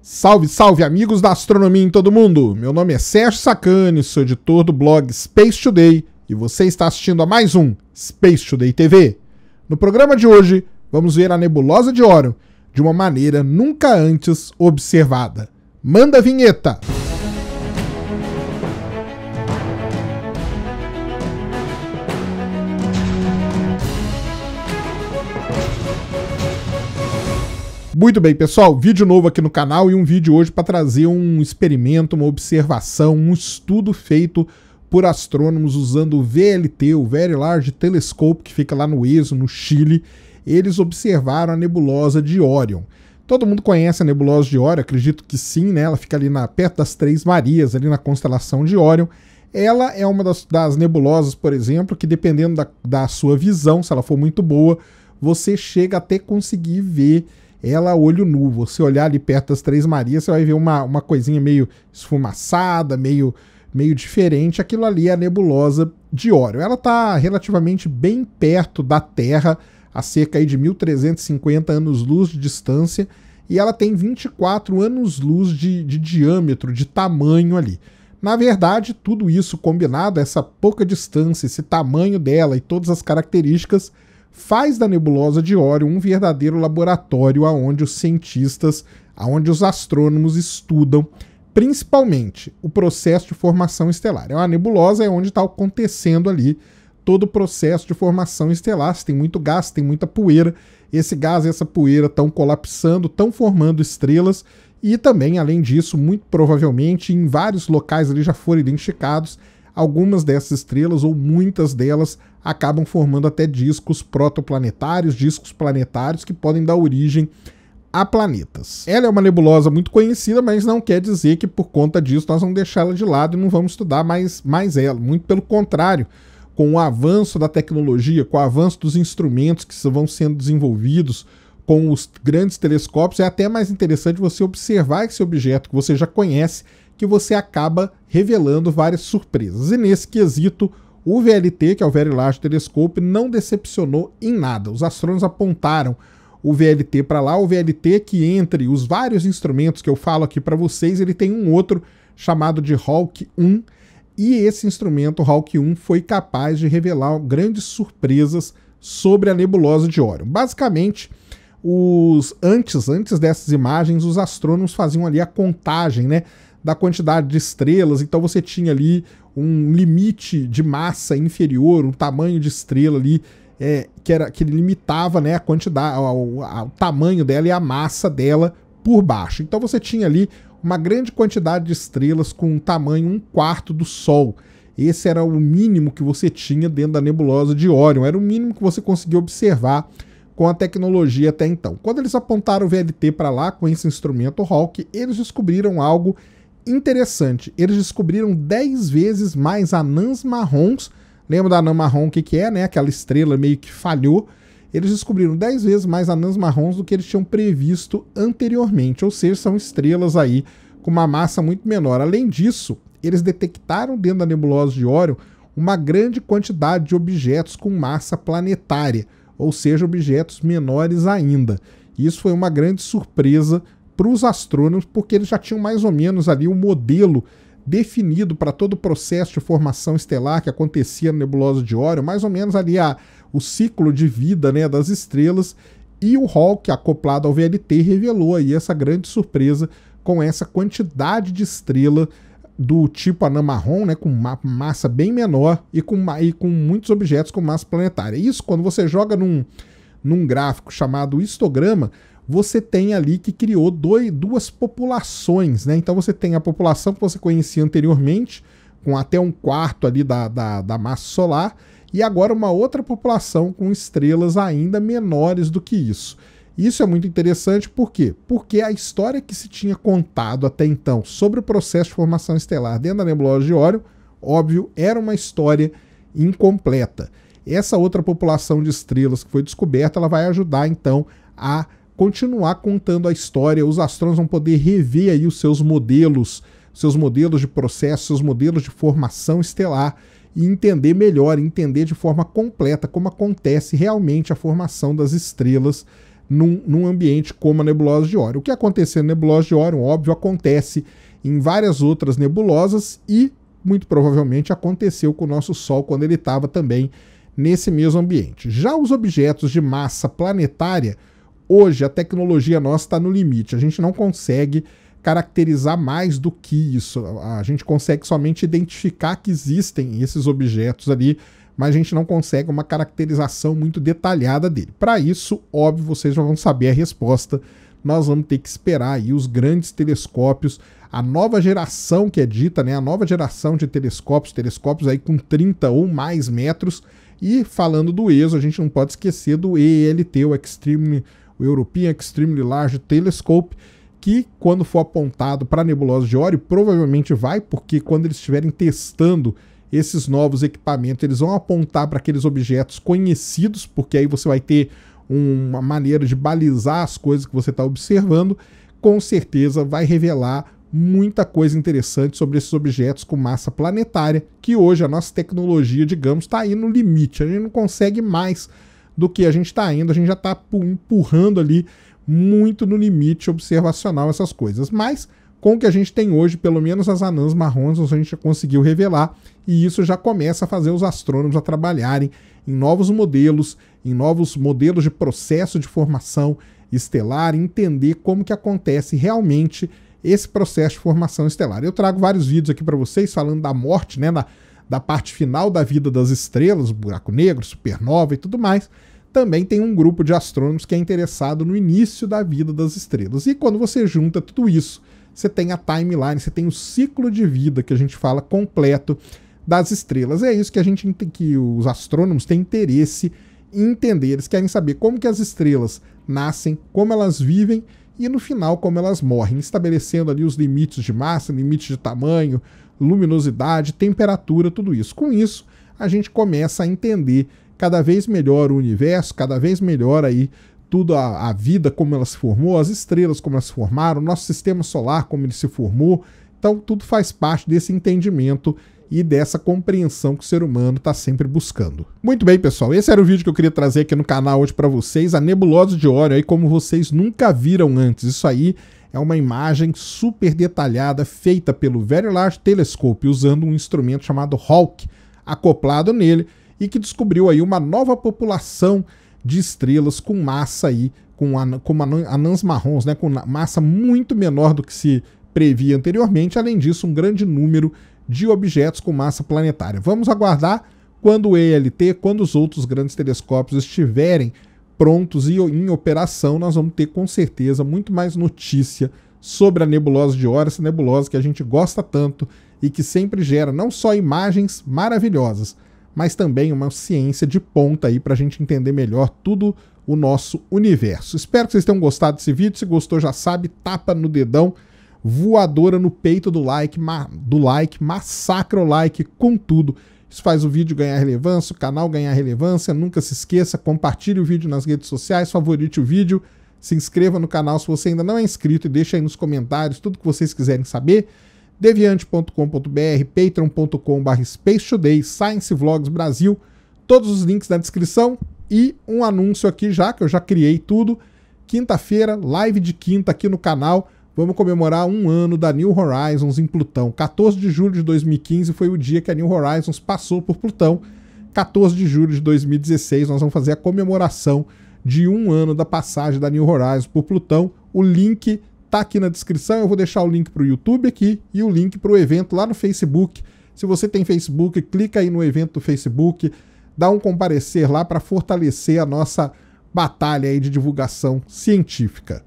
Salve, salve, amigos da astronomia em todo mundo! Meu nome é Sérgio Sacani, sou editor do blog Space Today e você está assistindo a mais um Space Today TV. No programa de hoje, vamos ver a nebulosa de Orion de uma maneira nunca antes observada. Manda a vinheta! Muito bem, pessoal, vídeo novo aqui no canal e um vídeo hoje para trazer um experimento, uma observação, um estudo feito por astrônomos usando o VLT, o Very Large Telescope, que fica lá no ESO, no Chile. Eles observaram a nebulosa de Orion Todo mundo conhece a nebulosa de Orion acredito que sim, né? Ela fica ali na, perto das Três Marias, ali na constelação de Orion Ela é uma das, das nebulosas, por exemplo, que dependendo da, da sua visão, se ela for muito boa, você chega até conseguir ver ela olho nu. Você olhar ali perto das Três Marias, você vai ver uma, uma coisinha meio esfumaçada, meio, meio diferente. Aquilo ali é a nebulosa de Órion. Ela está relativamente bem perto da Terra, a cerca de 1350 anos-luz de distância, e ela tem 24 anos-luz de, de diâmetro, de tamanho ali. Na verdade, tudo isso combinado, essa pouca distância, esse tamanho dela e todas as características faz da nebulosa de Órion um verdadeiro laboratório aonde os cientistas, aonde os astrônomos estudam principalmente o processo de formação estelar. É uma nebulosa é onde está acontecendo ali todo o processo de formação estelar. Se tem muito gás, tem muita poeira. Esse gás e essa poeira estão colapsando, estão formando estrelas. E também, além disso, muito provavelmente em vários locais ali já foram identificados Algumas dessas estrelas, ou muitas delas, acabam formando até discos protoplanetários, discos planetários que podem dar origem a planetas. Ela é uma nebulosa muito conhecida, mas não quer dizer que por conta disso nós vamos deixá-la de lado e não vamos estudar mais, mais ela. Muito pelo contrário, com o avanço da tecnologia, com o avanço dos instrumentos que vão sendo desenvolvidos, com os grandes telescópios, é até mais interessante você observar esse objeto que você já conhece que você acaba revelando várias surpresas. E nesse quesito, o VLT, que é o Very Large Telescope, não decepcionou em nada. Os astrônomos apontaram o VLT para lá, o VLT que entre os vários instrumentos que eu falo aqui para vocês, ele tem um outro chamado de Hawk 1, e esse instrumento Hawk 1 foi capaz de revelar grandes surpresas sobre a nebulosa de Orion. Basicamente, os antes, antes dessas imagens, os astrônomos faziam ali a contagem, né, da quantidade de estrelas, então você tinha ali um limite de massa inferior, um tamanho de estrela ali é, que era que limitava né, a quantidade, o, a, o tamanho dela e a massa dela por baixo. Então você tinha ali uma grande quantidade de estrelas com um tamanho um quarto do Sol. Esse era o mínimo que você tinha dentro da nebulosa de Orion. era o mínimo que você conseguia observar com a tecnologia até então. Quando eles apontaram o VLT para lá com esse instrumento Hawk, eles descobriram algo interessante. Eles descobriram 10 vezes mais anãs marrons. Lembra da anã marrom, o que, que é, né? Aquela estrela meio que falhou. Eles descobriram 10 vezes mais anãs marrons do que eles tinham previsto anteriormente. Ou seja, são estrelas aí com uma massa muito menor. Além disso, eles detectaram dentro da nebulosa de Órion uma grande quantidade de objetos com massa planetária, ou seja, objetos menores ainda. Isso foi uma grande surpresa para os astrônomos, porque eles já tinham mais ou menos ali o um modelo definido para todo o processo de formação estelar que acontecia na nebulosa de Órion, mais ou menos ali a, o ciclo de vida né, das estrelas, e o Hawke, é acoplado ao VLT, revelou aí essa grande surpresa com essa quantidade de estrela do tipo anã marrom, né, com massa bem menor e com, e com muitos objetos com massa planetária. Isso, quando você joga num, num gráfico chamado histograma, você tem ali que criou dois, duas populações, né? Então você tem a população que você conhecia anteriormente, com até um quarto ali da, da, da massa solar, e agora uma outra população com estrelas ainda menores do que isso. Isso é muito interessante por quê? Porque a história que se tinha contado até então sobre o processo de formação estelar dentro da nebulosa de Órion, óbvio, era uma história incompleta. Essa outra população de estrelas que foi descoberta, ela vai ajudar então a continuar contando a história. Os astrônomos vão poder rever aí os seus modelos, seus modelos de processo, seus modelos de formação estelar e entender melhor, entender de forma completa como acontece realmente a formação das estrelas num, num, ambiente como a nebulosa de Ouro. O que aconteceu na nebulosa de Ouro, óbvio, acontece em várias outras nebulosas e muito provavelmente aconteceu com o nosso Sol quando ele estava também nesse mesmo ambiente. Já os objetos de massa planetária Hoje a tecnologia nossa está no limite, a gente não consegue caracterizar mais do que isso. A gente consegue somente identificar que existem esses objetos ali, mas a gente não consegue uma caracterização muito detalhada dele. Para isso, óbvio, vocês já vão saber a resposta. Nós vamos ter que esperar aí os grandes telescópios, a nova geração que é dita, né, a nova geração de telescópios, telescópios aí com 30 ou mais metros. E falando do ESO, a gente não pode esquecer do ELT, o Extreme o European Extremely Large Telescope, que quando for apontado para a nebulosa de Ori provavelmente vai, porque quando eles estiverem testando esses novos equipamentos, eles vão apontar para aqueles objetos conhecidos, porque aí você vai ter uma maneira de balizar as coisas que você está observando, com certeza vai revelar muita coisa interessante sobre esses objetos com massa planetária, que hoje a nossa tecnologia, digamos, está aí no limite. A gente não consegue mais do que a gente está indo, a gente já está empurrando ali muito no limite observacional essas coisas. Mas com o que a gente tem hoje, pelo menos as anãs marrons, a gente já conseguiu revelar, e isso já começa a fazer os astrônomos a trabalharem em novos modelos, em novos modelos de processo de formação estelar, entender como que acontece realmente esse processo de formação estelar. Eu trago vários vídeos aqui para vocês falando da morte, né, da da parte final da vida das estrelas, buraco negro, supernova e tudo mais, também tem um grupo de astrônomos que é interessado no início da vida das estrelas. E quando você junta tudo isso, você tem a timeline, você tem o ciclo de vida que a gente fala completo das estrelas. É isso que a gente que os astrônomos têm interesse em entender. Eles querem saber como que as estrelas nascem, como elas vivem e no final como elas morrem, estabelecendo ali os limites de massa, limites de tamanho, luminosidade, temperatura, tudo isso. Com isso, a gente começa a entender cada vez melhor o universo, cada vez melhor aí tudo a, a vida como ela se formou, as estrelas como elas se formaram, nosso sistema solar como ele se formou então, tudo faz parte desse entendimento e dessa compreensão que o ser humano está sempre buscando. Muito bem, pessoal, esse era o vídeo que eu queria trazer aqui no canal hoje para vocês, a nebulosa de óleo aí como vocês nunca viram antes. Isso aí é uma imagem super detalhada feita pelo Very Large Telescope usando um instrumento chamado Hawk acoplado nele e que descobriu aí uma nova população de estrelas com massa aí com, an, com anãs marrons, né, com massa muito menor do que se previa anteriormente, além disso, um grande número de objetos com massa planetária. Vamos aguardar quando o ELT, quando os outros grandes telescópios estiverem prontos e em operação, nós vamos ter com certeza muito mais notícia sobre a nebulosa de Órion, essa nebulosa que a gente gosta tanto e que sempre gera não só imagens maravilhosas, mas também uma ciência de ponta aí para a gente entender melhor tudo o nosso universo. Espero que vocês tenham gostado desse vídeo. Se gostou, já sabe, tapa no dedão voadora no peito do like, do like, massacra o like com tudo. Isso faz o vídeo ganhar relevância, o canal ganhar relevância. Nunca se esqueça, compartilhe o vídeo nas redes sociais, favorite o vídeo, se inscreva no canal se você ainda não é inscrito e deixa aí nos comentários tudo que vocês quiserem saber. deviante.com.br, patreon.com.br, Space Today, Science Vlogs Brasil, todos os links na descrição e um anúncio aqui já, que eu já criei tudo. Quinta-feira, live de quinta aqui no canal Vamos comemorar um ano da New Horizons em Plutão. 14 de julho de 2015 foi o dia que a New Horizons passou por Plutão. 14 de julho de 2016 nós vamos fazer a comemoração de um ano da passagem da New Horizons por Plutão. O link tá aqui na descrição. Eu vou deixar o link para o YouTube aqui e o link para o evento lá no Facebook. Se você tem Facebook, clica aí no evento do Facebook, dá um comparecer lá para fortalecer a nossa batalha aí de divulgação científica.